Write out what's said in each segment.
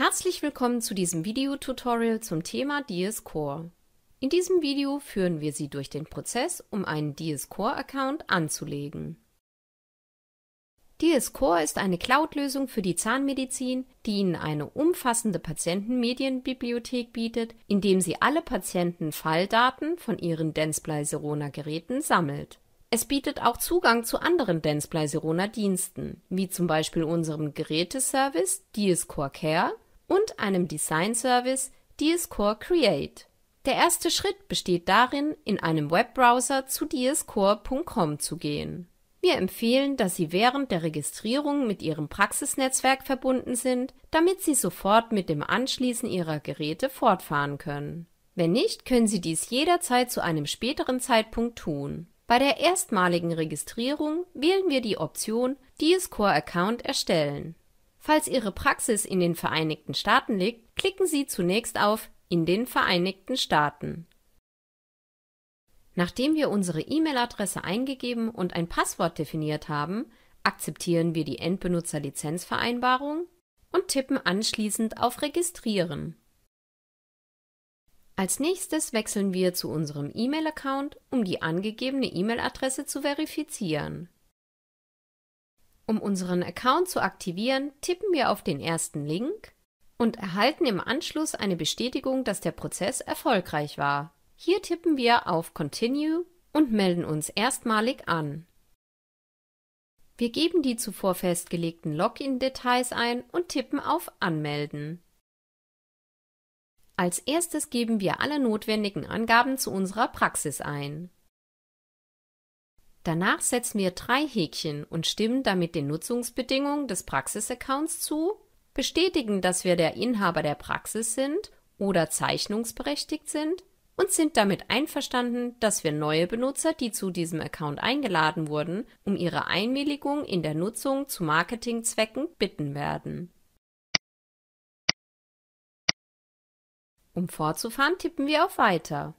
Herzlich willkommen zu diesem Videotutorial zum Thema DS Core. In diesem Video führen wir Sie durch den Prozess, um einen DS Core Account anzulegen. DS Core ist eine Cloud-Lösung für die Zahnmedizin, die Ihnen eine umfassende Patientenmedienbibliothek bietet, indem sie alle Patienten-Falldaten von Ihren Dentsply Serona Geräten sammelt. Es bietet auch Zugang zu anderen Dentsply Serona Diensten, wie zum Beispiel unserem Geräteservice DS Core Care und einem Design-Service DS-Core Create. Der erste Schritt besteht darin, in einem Webbrowser zu dscore.com zu gehen. Wir empfehlen, dass Sie während der Registrierung mit Ihrem Praxisnetzwerk verbunden sind, damit Sie sofort mit dem Anschließen Ihrer Geräte fortfahren können. Wenn nicht, können Sie dies jederzeit zu einem späteren Zeitpunkt tun. Bei der erstmaligen Registrierung wählen wir die Option DS-Core Account erstellen Falls Ihre Praxis in den Vereinigten Staaten liegt, klicken Sie zunächst auf In den Vereinigten Staaten. Nachdem wir unsere E-Mail-Adresse eingegeben und ein Passwort definiert haben, akzeptieren wir die Endbenutzerlizenzvereinbarung und tippen anschließend auf Registrieren. Als nächstes wechseln wir zu unserem E-Mail-Account, um die angegebene E-Mail-Adresse zu verifizieren um unseren Account zu aktivieren, tippen wir auf den ersten Link und erhalten im Anschluss eine Bestätigung, dass der Prozess erfolgreich war. Hier tippen wir auf Continue und melden uns erstmalig an. Wir geben die zuvor festgelegten Login-Details ein und tippen auf Anmelden. Als erstes geben wir alle notwendigen Angaben zu unserer Praxis ein. Danach setzen wir drei Häkchen und stimmen damit den Nutzungsbedingungen des Praxisaccounts zu, bestätigen, dass wir der Inhaber der Praxis sind oder zeichnungsberechtigt sind und sind damit einverstanden, dass wir neue Benutzer, die zu diesem Account eingeladen wurden, um ihre Einwilligung in der Nutzung zu Marketingzwecken bitten werden. Um fortzufahren, tippen wir auf Weiter.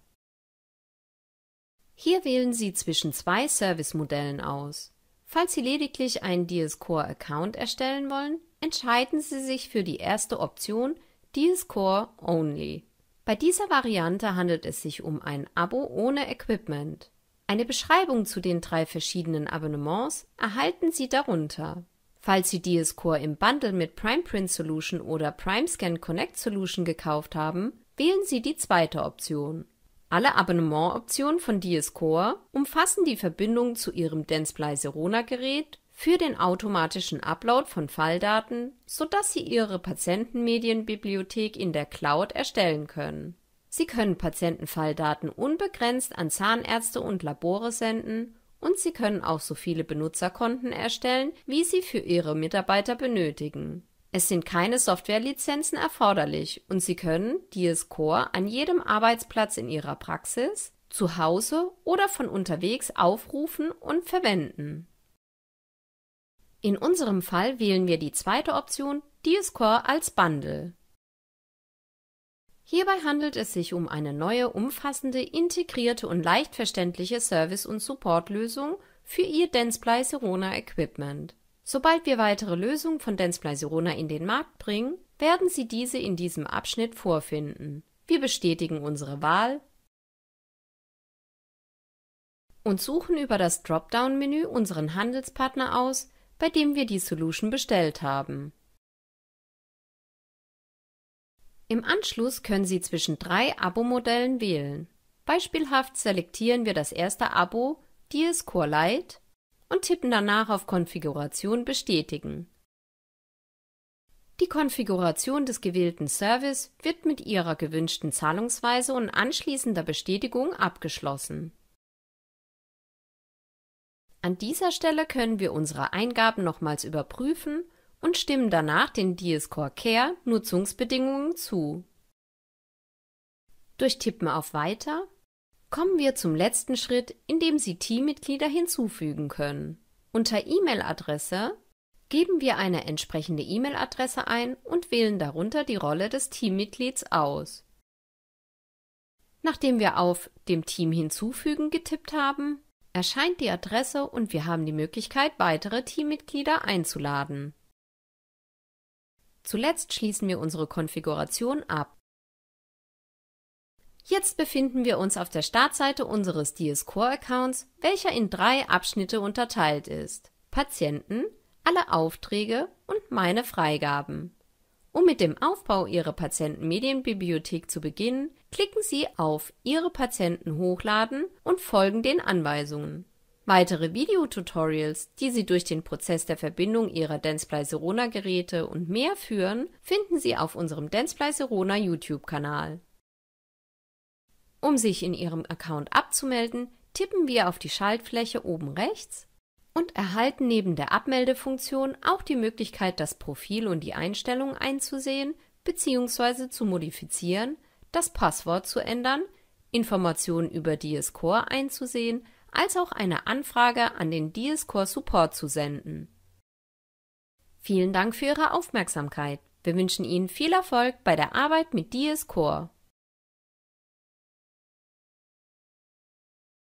Hier wählen Sie zwischen zwei Service-Modellen aus. Falls Sie lediglich einen DS Core account erstellen wollen, entscheiden Sie sich für die erste Option DS Core Only. Bei dieser Variante handelt es sich um ein Abo ohne Equipment. Eine Beschreibung zu den drei verschiedenen Abonnements erhalten Sie darunter. Falls Sie DS Core im Bundle mit Prime Print Solution oder Prime Scan Connect Solution gekauft haben, wählen Sie die zweite Option. Alle Abonnementoptionen von DS Core umfassen die Verbindung zu Ihrem Dentsply Sirona-Gerät für den automatischen Upload von Falldaten, sodass Sie Ihre Patientenmedienbibliothek in der Cloud erstellen können. Sie können Patientenfalldaten unbegrenzt an Zahnärzte und Labore senden und Sie können auch so viele Benutzerkonten erstellen, wie Sie für Ihre Mitarbeiter benötigen es sind keine Softwarelizenzen erforderlich und Sie können DS Core an jedem Arbeitsplatz in Ihrer Praxis, zu Hause oder von unterwegs aufrufen und verwenden. In unserem Fall wählen wir die zweite Option DS Core als Bundle. Hierbei handelt es sich um eine neue, umfassende, integrierte und leicht verständliche Service- und Supportlösung für Ihr Dentsply Serona Equipment Sobald wir weitere Lösungen von Densblaserona in den Markt bringen, werden Sie diese in diesem Abschnitt vorfinden. Wir bestätigen unsere Wahl und suchen über das Dropdown-Menü unseren Handelspartner aus, bei dem wir die Solution bestellt haben. Im Anschluss können Sie zwischen drei Abo-Modellen wählen. Beispielhaft selektieren wir das erste Abo, Dies Core Lite, und tippen danach auf Konfiguration bestätigen. Die Konfiguration des gewählten Service wird mit Ihrer gewünschten Zahlungsweise und anschließender Bestätigung abgeschlossen. An dieser Stelle können wir unsere Eingaben nochmals überprüfen und stimmen danach den Diascore Care Nutzungsbedingungen zu. Durch Tippen auf Weiter Kommen wir zum letzten Schritt, in dem Sie Teammitglieder hinzufügen können. Unter E-Mail-Adresse geben wir eine entsprechende E-Mail-Adresse ein und wählen darunter die Rolle des Teammitglieds aus. Nachdem wir auf dem Team hinzufügen getippt haben, erscheint die Adresse und wir haben die Möglichkeit, weitere Teammitglieder einzuladen. Zuletzt schließen wir unsere Konfiguration ab. Jetzt befinden wir uns auf der Startseite unseres DS Core accounts welcher in drei Abschnitte unterteilt ist: Patienten, alle Aufträge und meine Freigaben. Um mit dem Aufbau Ihrer Patientenmedienbibliothek zu beginnen, klicken Sie auf Ihre Patienten hochladen und folgen den Anweisungen. Weitere Videotutorials, die Sie durch den Prozess der Verbindung Ihrer Dentsply Sirona Geräte und mehr führen, finden Sie auf unserem Dentsply Sirona YouTube-Kanal um sich in Ihrem Account abzumelden, tippen wir auf die Schaltfläche oben rechts und erhalten neben der Abmeldefunktion auch die Möglichkeit, das Profil und die Einstellungen einzusehen bzw. zu modifizieren, das Passwort zu ändern, Informationen über DSCore einzusehen, als auch eine Anfrage an den DSCore Support zu senden. Vielen Dank für Ihre Aufmerksamkeit. Wir wünschen Ihnen viel Erfolg bei der Arbeit mit DSCore.